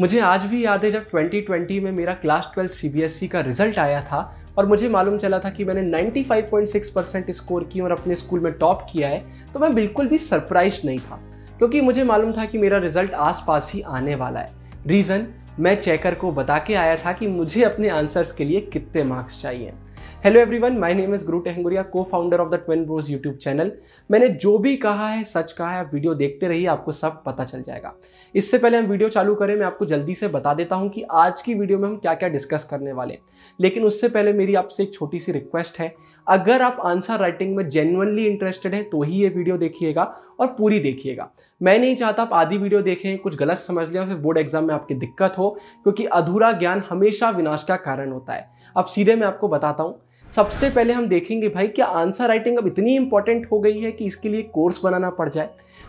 मुझे आज भी याद है जब 2020 में मेरा क्लास ट्वेल्थ सी का रिजल्ट आया था और मुझे मालूम चला था कि मैंने 95.6 परसेंट स्कोर की और अपने स्कूल में टॉप किया है तो मैं बिल्कुल भी सरप्राइज नहीं था क्योंकि मुझे मालूम था कि मेरा रिजल्ट आसपास ही आने वाला है रीज़न मैं चेकर को बता के आया था कि मुझे अपने आंसर्स के लिए कितने मार्क्स चाहिए hello everyone my name is ग्रू टहंगुरिया को founder of the Twin Bros YouTube channel मैंने जो भी कहा है सच कहा है आप वीडियो देखते रहिए आपको सब पता चल जाएगा इससे पहले हम वीडियो चालू करें मैं आपको जल्दी से बता देता हूं कि आज की वीडियो में हम क्या क्या डिस्कस करने वाले हैं लेकिन उससे पहले मेरी आपसे एक छोटी सी रिक्वेस्ट है अगर आप आंसर राइटिंग में जेनवनली इंटरेस्टेड हैं तो ही ये वीडियो देखिएगा और पूरी देखिएगा मैं नहीं चाहता आप आधी वीडियो देखें कुछ गलत समझ लें फिर बोर्ड एग्जाम में आपकी दिक्कत हो क्योंकि अधूरा ज्ञान हमेशा विनाश का कारण होता है अब सीधे मैं आपको बताता हूँ सबसे पहले हम देखेंगे भाई क्या आंसर राइटिंग अब इतनी इंपॉर्टेंट हो गई है कि इसके लिए कोर्स बनाना पड़ जाए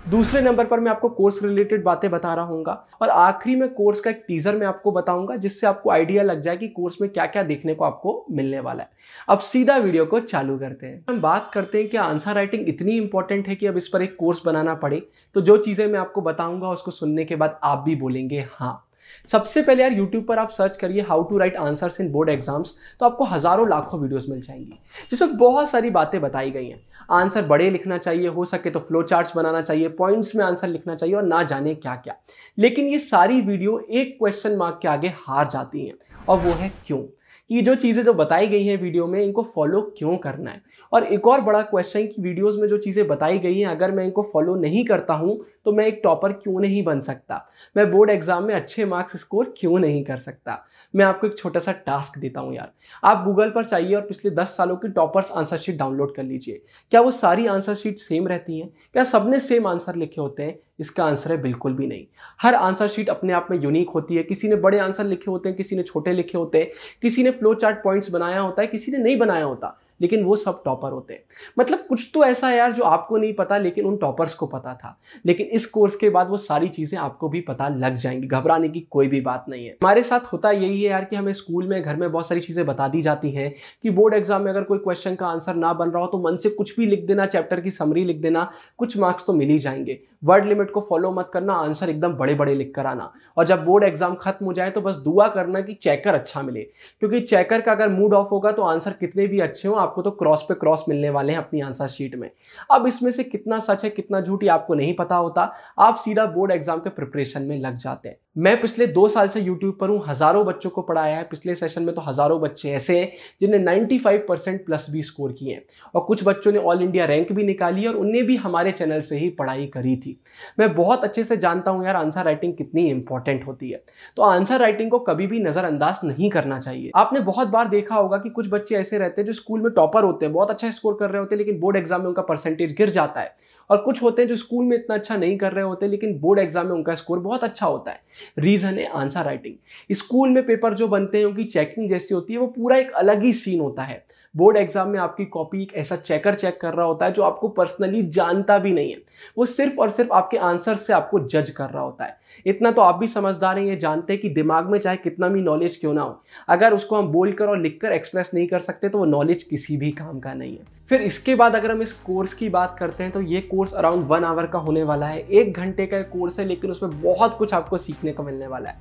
दूसरे नंबर पर मैं आपको कोर्स रिलेटेड बातें बता रहा हूँ और आखिरी में कोर्स का एक टीजर मैं आपको बताऊंगा जिससे आपको आइडिया लग जाए कि कोर्स में क्या क्या देखने को आपको मिलने वाला है अब सीधा वीडियो को चालू करते हैं हम बात करते हैं कि आंसर राइटिंग इतनी इंपॉर्टेंट है कि अब इस पर एक कोर्स बनाना पड़े तो जो चीज़ें मैं आपको बताऊंगा उसको सुनने के बाद आप भी बोलेंगे हाँ सबसे पहले यार यूट्यूब पर आप सर्च करिए how to write answers in board exams तो आपको हज़ारों लाखों वीडियोस मिल जाएंगी जिसमें बहुत सारी बातें बताई गई हैं आंसर बड़े लिखना चाहिए हो सके तो फ्लो चार्ट्स बनाना चाहिए पॉइंट्स में आंसर लिखना चाहिए और ना जाने क्या क्या लेकिन ये सारी वीडियो एक क्वेश्चन मार्क के आगे हार जाती हैं और वो है क्यों कि जो चीज़ें जो बताई गई हैं वीडियो में इनको फॉलो क्यों करना है और एक और बड़ा क्वेश्चन कि वीडियोस में जो चीज़ें बताई गई हैं अगर मैं इनको फॉलो नहीं करता हूं तो मैं एक टॉपर क्यों नहीं बन सकता मैं बोर्ड एग्जाम में अच्छे मार्क्स स्कोर क्यों नहीं कर सकता मैं आपको एक छोटा सा टास्क देता हूँ यार आप गूगल पर चाहिए और पिछले दस सालों की टॉपर्स आंसर शीट डाउनलोड कर लीजिए क्या वो सारी आंसर शीट सेम रहती हैं क्या सबने सेम आंसर लिखे होते हैं इसका आंसर है बिल्कुल भी नहीं हर आंसर शीट अपने आप में यूनिक होती है किसी ने बड़े आंसर लिखे होते हैं किसी ने छोटे लिखे होते हैं किसी ने फ्लो चार्ट पॉइंट्स बनाया होता है किसी ने नहीं बनाया होता लेकिन वो सब टॉपर होते हैं मतलब कुछ तो ऐसा है यार जो आपको नहीं पता लेकिन उन टॉपर्स को पता था लेकिन इस कोर्स के बाद वो सारी चीज़ें आपको भी पता लग जाएंगी घबराने की कोई भी बात नहीं है हमारे साथ होता यही है यार कि हमें स्कूल में घर में बहुत सारी चीज़ें बता दी जाती हैं कि बोर्ड एग्जाम में अगर कोई क्वेश्चन का आंसर ना बन रहा हो तो मन से कुछ भी लिख देना चैप्टर की समरी लिख देना कुछ मार्क्स तो मिल ही जाएंगे वर्ड लिमिट को फॉलो मत करना आंसर एकदम बड़े बड़े लिख कर आना और जब बोर्ड एग्जाम खत्म हो जाए तो बस दुआ करना कि चेकर अच्छा मिले क्योंकि चेकर का अगर मूड ऑफ होगा तो आंसर कितने भी अच्छे हों आपको तो क्रॉस पे क्रॉस मिलने वाले हैं अपनी आंसर शीट में अब इसमें से कितना सच है कितना झूठ ये आपको नहीं पता होता आप सीधा बोर्ड एग्जाम के प्रिपरेशन में लग जाते हैं मैं पिछले दो साल से यूट्यूब पर हूँ हज़ारों बच्चों को पढ़ाया है पिछले सेशन में तो हज़ारों बच्चे ऐसे हैं जिन्हें नाइन्टी प्लस भी स्कोर किए हैं और कुछ बच्चों ने ऑल इंडिया रैंक भी निकाली और उनने भी हमारे चैनल से ही पढ़ाई करी थी मैं बहुत अच्छे से जानता हूँ यार आंसर राइटिंग कितनी इंपॉर्टेंट होती है तो आंसर राइटिंग को कभी भी नज़रअंदाज नहीं करना चाहिए आपने बहुत बार देखा होगा कि कुछ बच्चे ऐसे रहते हैं जो स्कूल में टॉपर होते हैं बहुत अच्छा स्कोर कर रहे होते हैं लेकिन बोर्ड एग्जाम में उनका परसेंटेज गिर जाता है और कुछ होते हैं जो स्कूल में इतना अच्छा नहीं कर रहे होते लेकिन बोर्ड एग्जाम में उनका स्कोर बहुत अच्छा होता है रीज़न है आंसर राइटिंग स्कूल में पेपर जो बनते हैं उनकी चेकिंग जैसी होती है वो पूरा एक अलग ही सीन होता है बोर्ड एग्जाम में आपकी कॉपी एक ऐसा चेकर चेक कर रहा होता है जो आपको पर्सनली जानता भी नहीं है वो सिर्फ और सिर्फ आपके आंसर से आपको जज कर रहा होता है इतना तो आप भी समझदार हैं ये जानते हैं कि दिमाग में चाहे कितना भी नॉलेज क्यों ना हो अगर उसको हम बोलकर और लिखकर एक्सप्रेस नहीं कर सकते तो वो नॉलेज किसी किसी भी काम का नहीं है फिर इसके बाद अगर हम इस कोर्स की बात करते हैं तो ये कोर्स अराउंड वन आवर का होने वाला है एक घंटे का कोर्स है लेकिन उसमें बहुत कुछ आपको सीखने को मिलने वाला है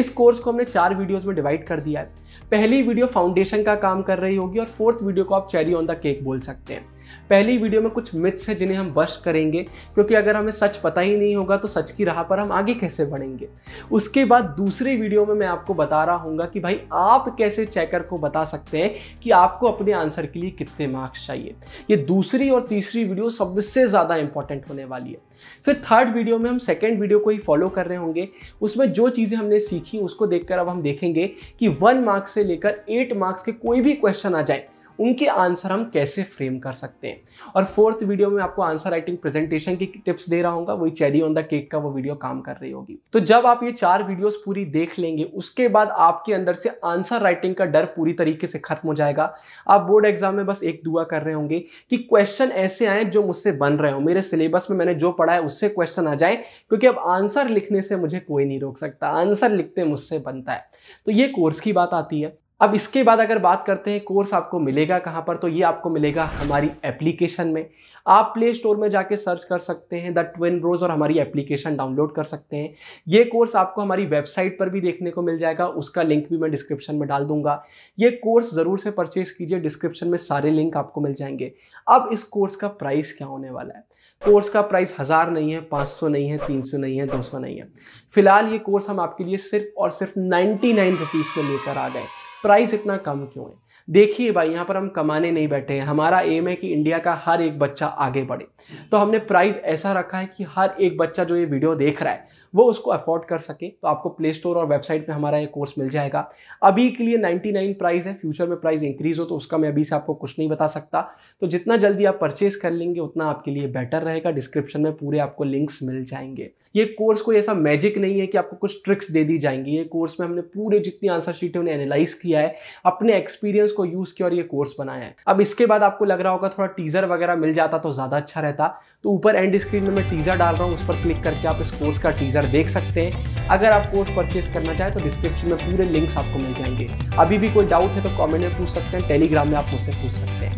इस कोर्स को हमने चार वीडियोस में डिवाइड कर दिया है पहली वीडियो फाउंडेशन का काम कर रही होगी और फोर्थ वीडियो को आप चेरी ऑन द केक बोल सकते हैं पहली वीडियो में कुछ मिथ्स है जिन्हें हम बश करेंगे क्योंकि अगर हमें सच पता ही नहीं होगा तो सच की राह पर हम आगे कैसे बढ़ेंगे उसके बाद दूसरी वीडियो में मैं आपको बता रहा हूँ कि भाई आप कैसे चेकर को बता सकते हैं कि आपको अपने आंसर के लिए कितने मार्क्स चाहिए ये दूसरी और तीसरी वीडियो सबसे ज़्यादा इंपॉर्टेंट होने वाली है फिर थर्ड वीडियो में हम सेकेंड वीडियो को ही फॉलो कर रहे होंगे उसमें जो चीज़ें हमने सीखी उसको देखकर अब हम देखेंगे कि वन मार्क्स से लेकर एट मार्क्स के कोई भी क्वेश्चन आ जाए उनके आंसर हम कैसे फ्रेम कर सकते हैं और फोर्थ वीडियो में आपको आंसर राइटिंग प्रेजेंटेशन की टिप्स दे रहा हूँ वही चेरी ऑन द केक का वो वीडियो काम कर रही होगी तो जब आप ये चार वीडियोस पूरी देख लेंगे उसके बाद आपके अंदर से आंसर राइटिंग का डर पूरी तरीके से खत्म हो जाएगा आप बोर्ड एग्जाम में बस एक दुआ कर रहे होंगे कि क्वेश्चन ऐसे आए जो मुझसे बन रहे हो मेरे सिलेबस में मैंने जो पढ़ा है उससे क्वेश्चन आ जाए क्योंकि अब आंसर लिखने से मुझे कोई नहीं रोक सकता आंसर लिखते मुझसे बनता है तो ये कोर्स की बात आती है अब इसके बाद अगर बात करते हैं कोर्स आपको मिलेगा कहाँ पर तो ये आपको मिलेगा हमारी एप्लीकेशन में आप प्ले स्टोर में जाके सर्च कर सकते हैं द ट्विन रोज़ और हमारी एप्लीकेशन डाउनलोड कर सकते हैं ये कोर्स आपको हमारी वेबसाइट पर भी देखने को मिल जाएगा उसका लिंक भी मैं डिस्क्रिप्शन में डाल दूंगा ये कोर्स ज़रूर से परचेज कीजिए डिस्क्रिप्शन में सारे लिंक आपको मिल जाएंगे अब इस कोर्स का प्राइस क्या होने वाला है कोर्स का प्राइस हज़ार नहीं है पाँच सौ नहीं है तीन सौ नहीं है दो सौ नहीं है फिलहाल ये कोर्स हम आपके लिए सिर्फ और सिर्फ नाइन्टी नाइन रुपीज़ में लेकर आ गए प्राइस इतना कम क्यों है देखिए भाई यहाँ पर हम कमाने नहीं बैठे हैं हमारा एम है कि इंडिया का हर एक बच्चा आगे बढ़े तो हमने प्राइस ऐसा रखा है कि हर एक बच्चा जो ये वीडियो देख रहा है वो उसको अफोर्ड कर सके तो आपको प्ले स्टोर और वेबसाइट पे हमारा ये कोर्स मिल जाएगा अभी के लिए 99 प्राइस है फ्यूचर में प्राइस इंक्रीज हो तो उसका मैं अभी से आपको कुछ नहीं बता सकता तो जितना जल्दी आप परचेज कर लेंगे उतना आपके लिए बेटर रहेगा डिस्क्रिप्शन में पूरे आपको लिंक्स मिल जाएंगे ये कोर्स कोई ऐसा मैजिक नहीं है कि आपको कुछ ट्रिक्स दे दी जाएंगी ये कोर्स में हमने पूरे जितनी आंसर शीट है उन्हें एनालाइज किया है अपने एक्सपीरियंस को यूज़ किया और ये कोर्स बनाया है अब इसके बाद आपको लग रहा होगा थोड़ा टीजर वगैरह मिल जाता तो ज़्यादा अच्छा रहता तो ऊपर एंड स्क्रीन में मैं टीजर डाल रहा हूँ उस पर क्लिक करके आप इस कोर्स का टीजर कर देख सकते हैं अगर आप कोर्स परचेज करना चाहें तो डिस्क्रिप्शन में पूरे लिंक्स आपको मिल जाएंगे अभी भी कोई डाउट है तो कॉमेंट में पूछ सकते हैं टेलीग्राम में आप मुझसे पूछ सकते हैं